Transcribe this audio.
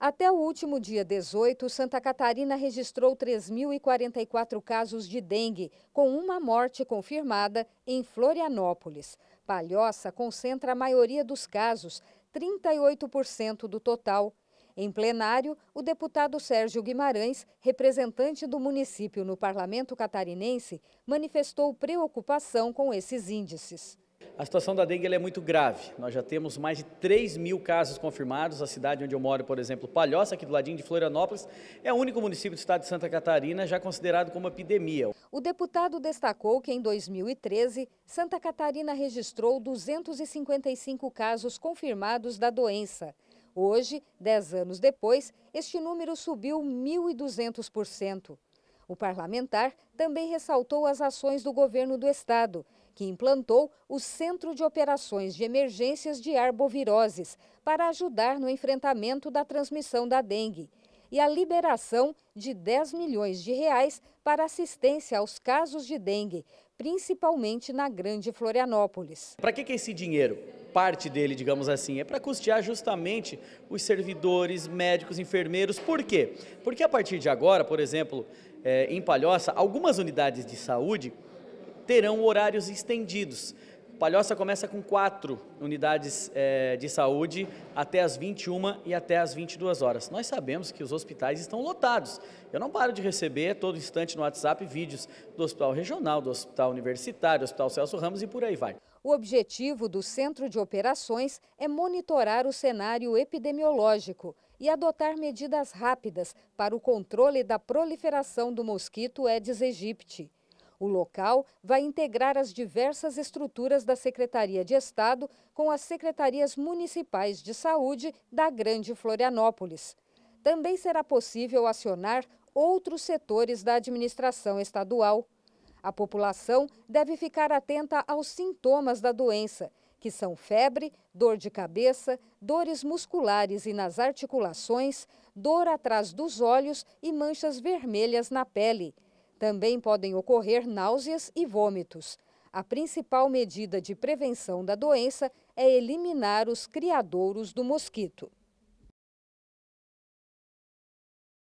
Até o último dia 18, Santa Catarina registrou 3.044 casos de dengue, com uma morte confirmada em Florianópolis. Palhoça concentra a maioria dos casos, 38% do total. Em plenário, o deputado Sérgio Guimarães, representante do município no parlamento catarinense, manifestou preocupação com esses índices. A situação da dengue é muito grave. Nós já temos mais de 3 mil casos confirmados. A cidade onde eu moro, por exemplo, Palhoça, aqui do ladinho de Florianópolis, é o único município do estado de Santa Catarina já considerado como epidemia. O deputado destacou que em 2013, Santa Catarina registrou 255 casos confirmados da doença. Hoje, 10 anos depois, este número subiu 1.200%. O parlamentar também ressaltou as ações do governo do estado, que implantou o Centro de Operações de Emergências de Arboviroses para ajudar no enfrentamento da transmissão da dengue e a liberação de 10 milhões de reais para assistência aos casos de dengue, principalmente na Grande Florianópolis. Para que, que é esse dinheiro? parte dele, digamos assim, é para custear justamente os servidores, médicos, enfermeiros. Por quê? Porque a partir de agora, por exemplo, é, em Palhoça, algumas unidades de saúde terão horários estendidos. Palhoça começa com quatro unidades é, de saúde até as 21 e até as 22 horas. Nós sabemos que os hospitais estão lotados. Eu não paro de receber todo instante no WhatsApp vídeos do Hospital Regional, do Hospital Universitário, do Hospital Celso Ramos e por aí vai. O objetivo do Centro de Operações é monitorar o cenário epidemiológico e adotar medidas rápidas para o controle da proliferação do mosquito Aedes aegypti. O local vai integrar as diversas estruturas da Secretaria de Estado com as secretarias municipais de saúde da Grande Florianópolis. Também será possível acionar outros setores da administração estadual. A população deve ficar atenta aos sintomas da doença, que são febre, dor de cabeça, dores musculares e nas articulações, dor atrás dos olhos e manchas vermelhas na pele. Também podem ocorrer náuseas e vômitos. A principal medida de prevenção da doença é eliminar os criadouros do mosquito.